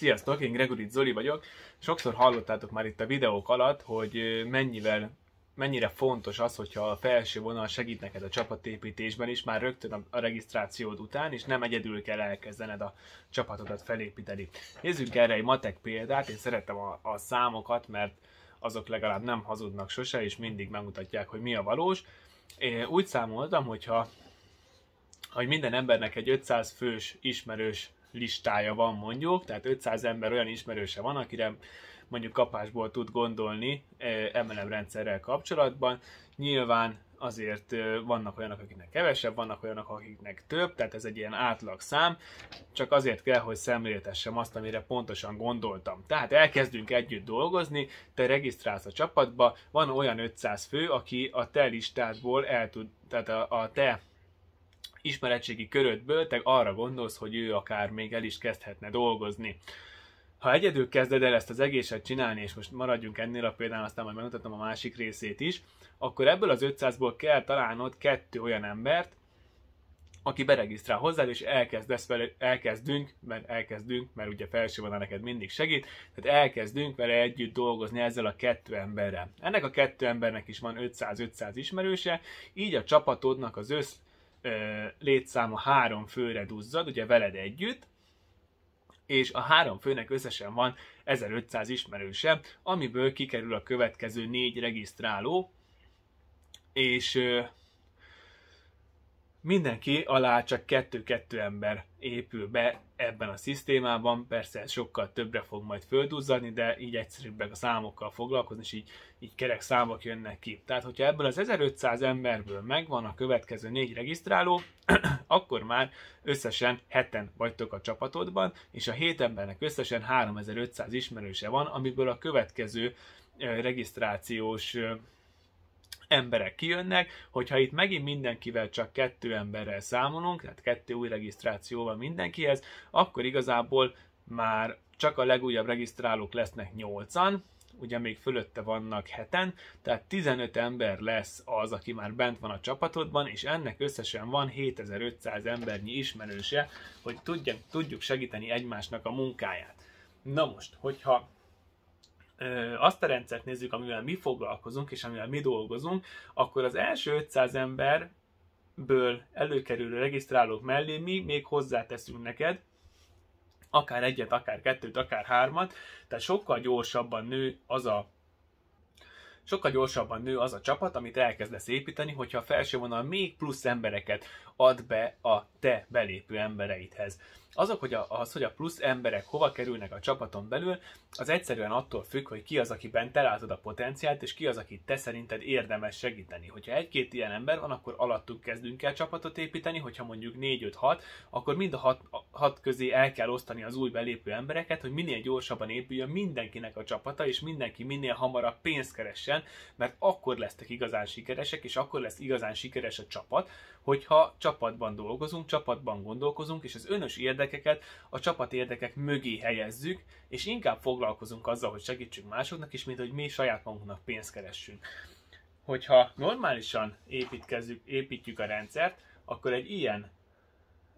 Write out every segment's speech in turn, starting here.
Sziasztok, én Gregorit Zoli vagyok. Sokszor hallottátok már itt a videók alatt, hogy mennyivel, mennyire fontos az, hogyha a felső vonal segít neked a csapatépítésben is, már rögtön a regisztrációd után, és nem egyedül kell elkezdened a csapatodat felépíteni. Nézzünk erre egy matek példát, én szeretem a, a számokat, mert azok legalább nem hazudnak sose, és mindig megmutatják, hogy mi a valós. Én úgy számoltam, hogyha hogy minden embernek egy 500 fős ismerős listája van mondjuk, tehát 500 ember olyan ismerőse van, akire mondjuk kapásból tud gondolni MLM eh, rendszerrel kapcsolatban. Nyilván azért eh, vannak olyanok, akiknek kevesebb, vannak olyanok, akiknek több, tehát ez egy ilyen átlag szám, csak azért kell, hogy szemléltessem azt, amire pontosan gondoltam. Tehát elkezdünk együtt dolgozni, te regisztrálsz a csapatba, van olyan 500 fő, aki a te listádból el tud, tehát a, a te ismeretségi körödből te arra gondolsz, hogy ő akár még el is kezdhetne dolgozni. Ha egyedül kezded el ezt az egészet csinálni, és most maradjunk ennél a példán, aztán majd megmutatom a másik részét is, akkor ebből az 500-ból kell találnod kettő olyan embert, aki beregisztrál hozzá, és elkezdesz vele, elkezdünk, mert elkezdünk, mert ugye felső van neked mindig segít, tehát elkezdünk vele együtt dolgozni ezzel a kettő emberrel. Ennek a kettő embernek is van 500-500 ismerőse, így a csapatodnak az össz létszáma három főre duzzad, ugye veled együtt, és a három főnek összesen van 1500 ismerőse, amiből kikerül a következő négy regisztráló, és mindenki alá csak kettő-kettő ember épül be ebben a szisztémában, persze ez sokkal többre fog majd földúzzani, de így egyszerűbbek a számokkal foglalkozni, és így, így kerek számok jönnek ki. Tehát, hogyha ebből az 1500 emberből megvan a következő négy regisztráló, akkor már összesen heten vagytok a csapatodban, és a hét embernek összesen 3500 ismerőse van, amiből a következő regisztrációs emberek kijönnek, hogyha itt megint mindenkivel csak kettő emberrel számolunk, tehát kettő új regisztrációval mindenkihez, akkor igazából már csak a legújabb regisztrálók lesznek 8-an, ugye még fölötte vannak heten, tehát 15 ember lesz az, aki már bent van a csapatodban, és ennek összesen van 7500 embernyi ismerőse, hogy tudjuk segíteni egymásnak a munkáját. Na most, hogyha azt a rendszert nézzük, amivel mi foglalkozunk, és amivel mi dolgozunk, akkor az első 500 emberből előkerülő regisztrálók mellé mi még hozzáteszünk neked, akár egyet, akár kettőt, akár hármat, tehát sokkal gyorsabban nő az a sokkal gyorsabban nő az a csapat, amit elkezdesz építeni, hogyha a felső vonal még plusz embereket ad be a te belépő embereidhez. Azok, hogy a, az, hogy a plusz emberek hova kerülnek a csapaton belül, az egyszerűen attól függ, hogy ki az, akiben te látod a potenciált, és ki az, akit te szerinted érdemes segíteni. Hogyha egy-két ilyen ember van, akkor alattuk kezdünk el csapatot építeni, hogyha mondjuk 4-5-6, akkor mind a 6, hat közé el kell osztani az új belépő embereket, hogy minél gyorsabban épüljön mindenkinek a csapata, és mindenki minél hamarabb pénzt keressen, mert akkor lesztek igazán sikeresek, és akkor lesz igazán sikeres a csapat, hogyha csapatban dolgozunk, csapatban gondolkozunk, és az önös érdek érdekeket a csapat érdekek mögé helyezzük, és inkább foglalkozunk azzal, hogy segítsünk másoknak is, mint hogy mi saját magunknak pénzt keressünk. Hogyha normálisan építkezzük, építjük a rendszert, akkor egy ilyen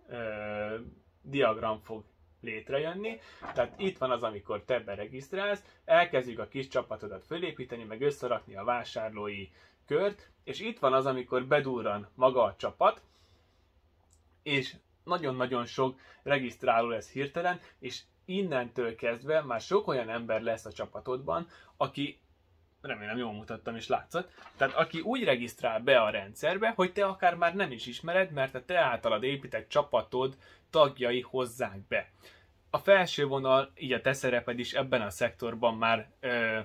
ö, diagram fog létrejönni. Tehát itt van az, amikor te beregisztrálsz, elkezdjük a kis csapatodat fölépíteni, meg összerakni a vásárlói kört, és itt van az, amikor bedurran maga a csapat, és nagyon-nagyon sok regisztráló lesz hirtelen, és innentől kezdve már sok olyan ember lesz a csapatodban, aki remélem jól mutattam és látszott, tehát aki úgy regisztrál be a rendszerbe, hogy te akár már nem is ismered, mert a te általad épített csapatod tagjai hozzák be. A felső vonal, így a te szereped is ebben a szektorban már ö,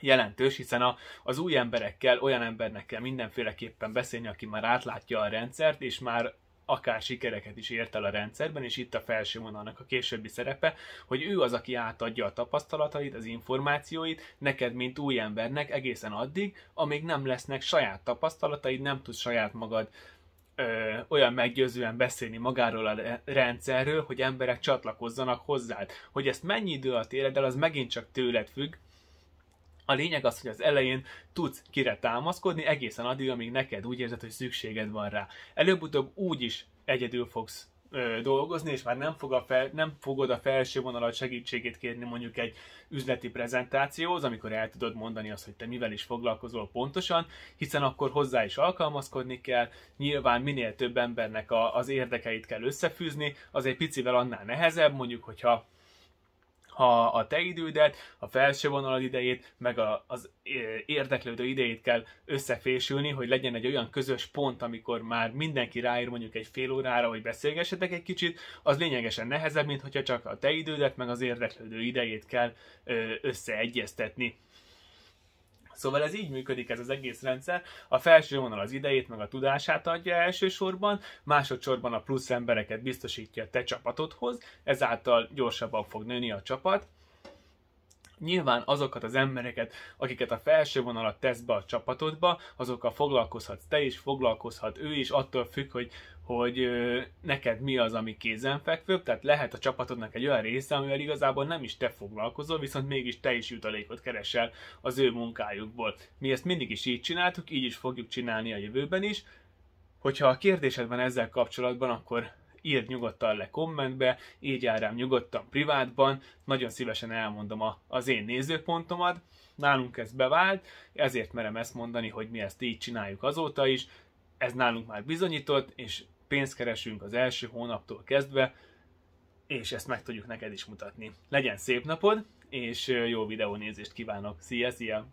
jelentős, hiszen a, az új emberekkel, olyan embernek kell mindenféleképpen beszélni, aki már átlátja a rendszert, és már akár sikereket is ért el a rendszerben, és itt a felső vonalnak a későbbi szerepe, hogy ő az, aki átadja a tapasztalatait, az információit neked, mint új embernek egészen addig, amíg nem lesznek saját tapasztalataid, nem tudsz saját magad ö, olyan meggyőzően beszélni magáról a rendszerről, hogy emberek csatlakozzanak hozzád. Hogy ezt mennyi idő alatt éred el, az megint csak tőled függ, a lényeg az, hogy az elején tudsz kire támaszkodni egészen addig, amíg neked úgy érzed, hogy szükséged van rá. Előbb-utóbb úgy is egyedül fogsz ö, dolgozni, és már nem, fog a fel, nem fogod a felső vonalat segítségét kérni mondjuk egy üzleti prezentációhoz, amikor el tudod mondani azt, hogy te mivel is foglalkozol pontosan, hiszen akkor hozzá is alkalmazkodni kell, nyilván minél több embernek a, az érdekeit kell összefűzni, az egy picivel annál nehezebb, mondjuk, hogyha ha a te idődet, a felső vonalad idejét, meg a, az érdeklődő idejét kell összefésülni, hogy legyen egy olyan közös pont, amikor már mindenki ráír mondjuk egy fél órára, hogy beszélgessetek egy kicsit, az lényegesen nehezebb, mint hogyha csak a te idődet, meg az érdeklődő idejét kell összeegyeztetni. Szóval ez így működik ez az egész rendszer. A felső vonal az idejét, meg a tudását adja elsősorban, másodszorban a plusz embereket biztosítja a te csapatodhoz, ezáltal gyorsabban fog nőni a csapat. Nyilván azokat az embereket, akiket a felső vonalat tesz be a csapatodba, azokkal foglalkozhatsz te is, foglalkozhat ő is, attól függ, hogy hogy neked mi az, ami kézenfekvőbb, tehát lehet a csapatodnak egy olyan része, amivel igazából nem is te foglalkozol, viszont mégis te is jutalékot keresel az ő munkájukból. Mi ezt mindig is így csináltuk, így is fogjuk csinálni a jövőben is. Hogyha a kérdésed van ezzel kapcsolatban, akkor írd nyugodtan le kommentbe, így el rám nyugodtan privátban, nagyon szívesen elmondom a, az én nézőpontomat. Nálunk ez bevált, ezért merem ezt mondani, hogy mi ezt így csináljuk azóta is, ez nálunk már bizonyított, és pénzt keresünk az első hónaptól kezdve, és ezt meg tudjuk neked is mutatni. Legyen szép napod, és jó videónézést kívánok. Szia, szia!